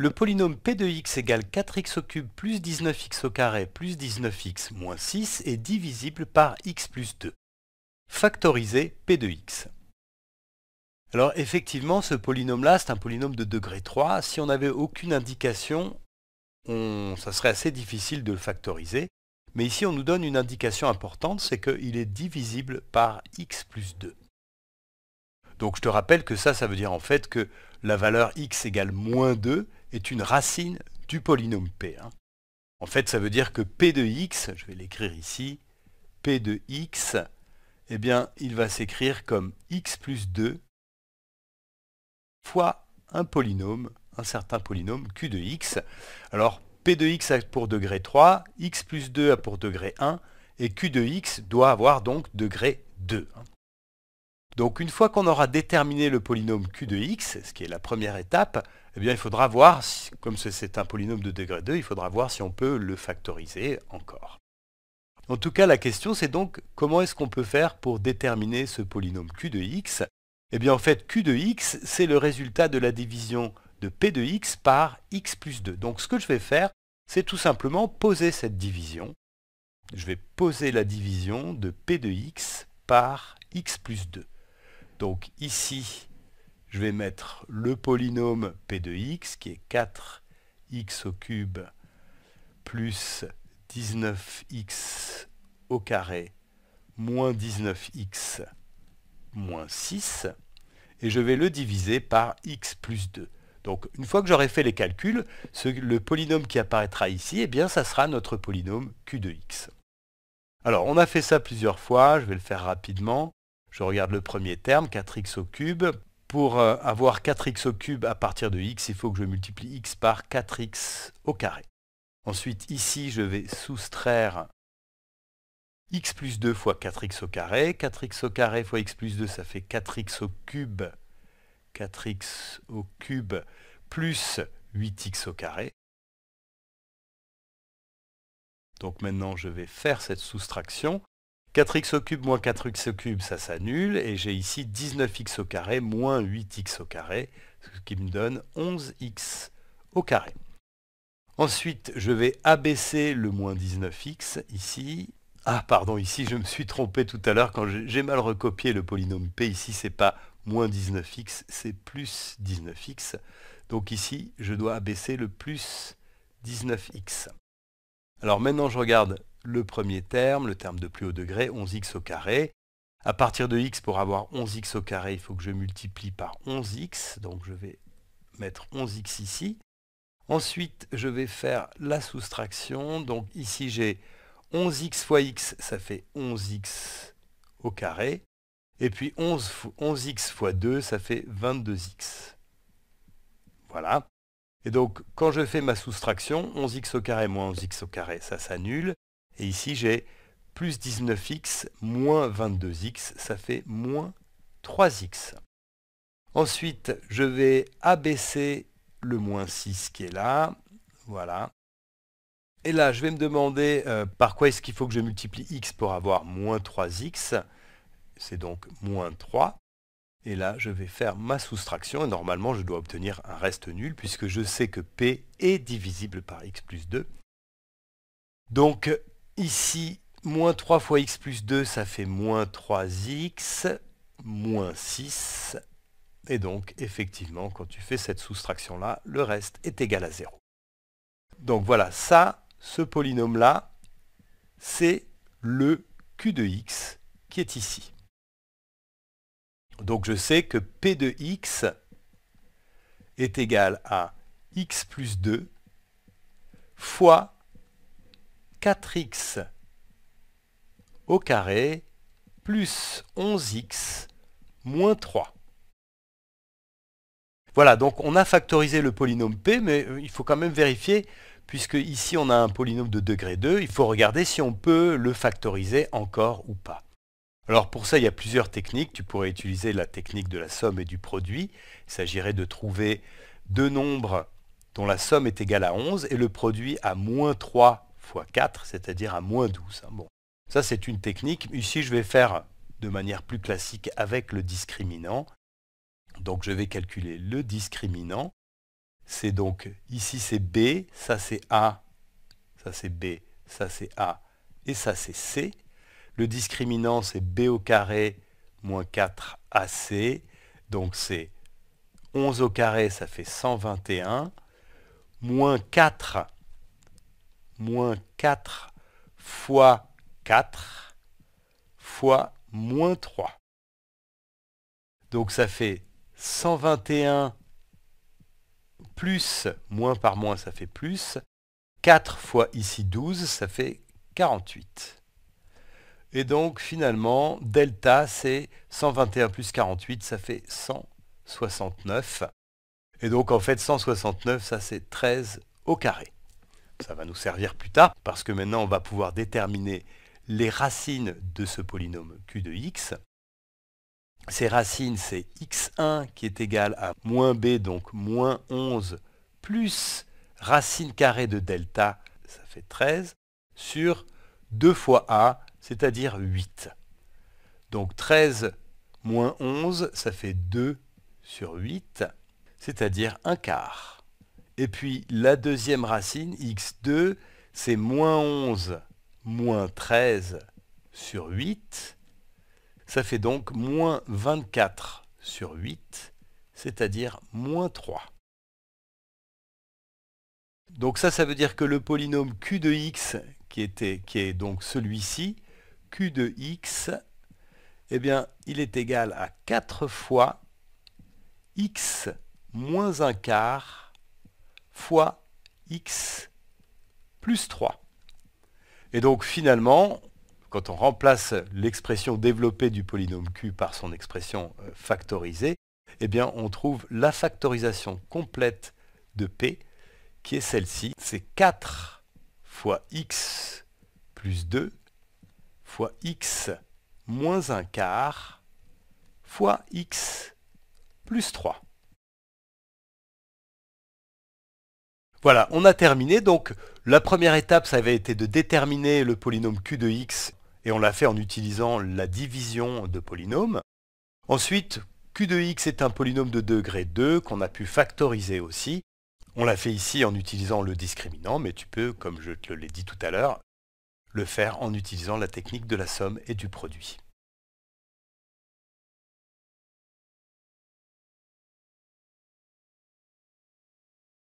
Le polynôme p de x égale 4x au cube plus 19x au carré plus 19x moins 6 est divisible par x plus 2. Factoriser p de x. Alors effectivement, ce polynôme-là, c'est un polynôme de degré 3. Si on n'avait aucune indication, on... ça serait assez difficile de le factoriser. Mais ici, on nous donne une indication importante, c'est qu'il est divisible par x plus 2. Donc je te rappelle que ça, ça veut dire en fait que la valeur x égale moins 2, est une racine du polynôme P. Hein. En fait, ça veut dire que P de x, je vais l'écrire ici, P de x, eh bien, il va s'écrire comme x plus 2 fois un polynôme, un certain polynôme Q de x. Alors, P de x a pour degré 3, x plus 2 a pour degré 1, et Q de x doit avoir donc degré 2. Donc une fois qu'on aura déterminé le polynôme q de x, ce qui est la première étape, eh bien il faudra voir, comme c'est un polynôme de degré 2, il faudra voir si on peut le factoriser encore. En tout cas, la question c'est donc comment est-ce qu'on peut faire pour déterminer ce polynôme q de x Eh bien en fait, q de x, c'est le résultat de la division de p de x par x plus 2. Donc ce que je vais faire, c'est tout simplement poser cette division. Je vais poser la division de p de x par x plus 2. Donc ici, je vais mettre le polynôme P de x qui est 4x au cube plus 19x au carré moins 19x moins 6 et je vais le diviser par x plus 2. Donc une fois que j'aurai fait les calculs, le polynôme qui apparaîtra ici, eh bien ça sera notre polynôme q de x. Alors on a fait ça plusieurs fois, je vais le faire rapidement. Je regarde le premier terme, 4x au cube. Pour euh, avoir 4x au cube à partir de x, il faut que je multiplie x par 4x au carré. Ensuite, ici, je vais soustraire x plus 2 fois 4x au carré. 4x au carré fois x plus 2, ça fait 4x au cube. 4x au cube plus 8x au carré. Donc maintenant, je vais faire cette soustraction. 4x au moins 4x au cube, ça s'annule. Et j'ai ici 19x au carré moins 8x au carré, ce qui me donne 11x au carré. Ensuite, je vais abaisser le moins 19x ici. Ah, pardon, ici, je me suis trompé tout à l'heure. Quand j'ai mal recopié le polynôme P, ici, c'est pas moins 19x, c'est plus 19x. Donc ici, je dois abaisser le plus 19x. Alors maintenant, je regarde le premier terme, le terme de plus haut degré, 11x au carré. À partir de x, pour avoir 11x au carré, il faut que je multiplie par 11x. Donc je vais mettre 11x ici. Ensuite, je vais faire la soustraction. Donc ici, j'ai 11x fois x, ça fait 11x au carré. Et puis 11, x fois 2, ça fait 22x. Voilà. Et donc, quand je fais ma soustraction, 11x au carré moins 11x au carré, ça s'annule. Et ici, j'ai plus 19x moins 22x, ça fait moins 3x. Ensuite, je vais abaisser le moins 6 qui est là. Voilà. Et là, je vais me demander euh, par quoi est-ce qu'il faut que je multiplie x pour avoir moins 3x. C'est donc moins 3. Et là, je vais faire ma soustraction. Et normalement, je dois obtenir un reste nul puisque je sais que p est divisible par x plus 2. Donc, Ici, moins 3 fois x plus 2, ça fait moins 3x, moins 6. Et donc, effectivement, quand tu fais cette soustraction-là, le reste est égal à 0. Donc voilà, ça, ce polynôme-là, c'est le q de x qui est ici. Donc je sais que p de x est égal à x plus 2 fois 4x au carré plus 11x moins 3. Voilà, donc on a factorisé le polynôme P, mais euh, il faut quand même vérifier, puisque ici on a un polynôme de degré 2, il faut regarder si on peut le factoriser encore ou pas. Alors pour ça, il y a plusieurs techniques. Tu pourrais utiliser la technique de la somme et du produit. Il s'agirait de trouver deux nombres dont la somme est égale à 11 et le produit à moins 3 fois 4, c'est-à-dire à moins 12. Hein, bon. Ça, c'est une technique. Ici, je vais faire de manière plus classique avec le discriminant. Donc, je vais calculer le discriminant. C'est donc, ici, c'est B, ça, c'est A, ça, c'est B, ça, c'est A, et ça, c'est C. Le discriminant, c'est B au carré moins 4AC. Donc, c'est 11 au carré, ça fait 121, moins 4 moins 4 fois 4 fois moins 3. Donc ça fait 121 plus, moins par moins ça fait plus, 4 fois ici 12 ça fait 48. Et donc finalement delta c'est 121 plus 48 ça fait 169. Et donc en fait 169 ça c'est 13 au carré ça va nous servir plus tard, parce que maintenant on va pouvoir déterminer les racines de ce polynôme q de x. Ces racines, c'est x1 qui est égal à moins b, donc moins 11, plus racine carrée de delta, ça fait 13, sur 2 fois a, c'est-à-dire 8. Donc 13 moins 11, ça fait 2 sur 8, c'est-à-dire un quart. Et puis la deuxième racine, x2, c'est moins 11 moins 13 sur 8. Ça fait donc moins 24 sur 8, c'est-à-dire moins 3. Donc ça, ça veut dire que le polynôme q de x, qui, est donc celui-ci, q de x, eh bien, il est égal à 4 fois x moins 1 quart fois x plus 3. Et donc finalement, quand on remplace l'expression développée du polynôme q par son expression euh, factorisée, eh bien on trouve la factorisation complète de p, qui est celle-ci. C'est 4 fois x plus 2 fois x moins 1 quart fois x plus 3. Voilà, on a terminé. Donc la première étape, ça avait été de déterminer le polynôme Q de x, et on l'a fait en utilisant la division de polynômes. Ensuite, Q de x est un polynôme de degré 2 qu'on a pu factoriser aussi. On l'a fait ici en utilisant le discriminant, mais tu peux, comme je te l'ai dit tout à l'heure, le faire en utilisant la technique de la somme et du produit.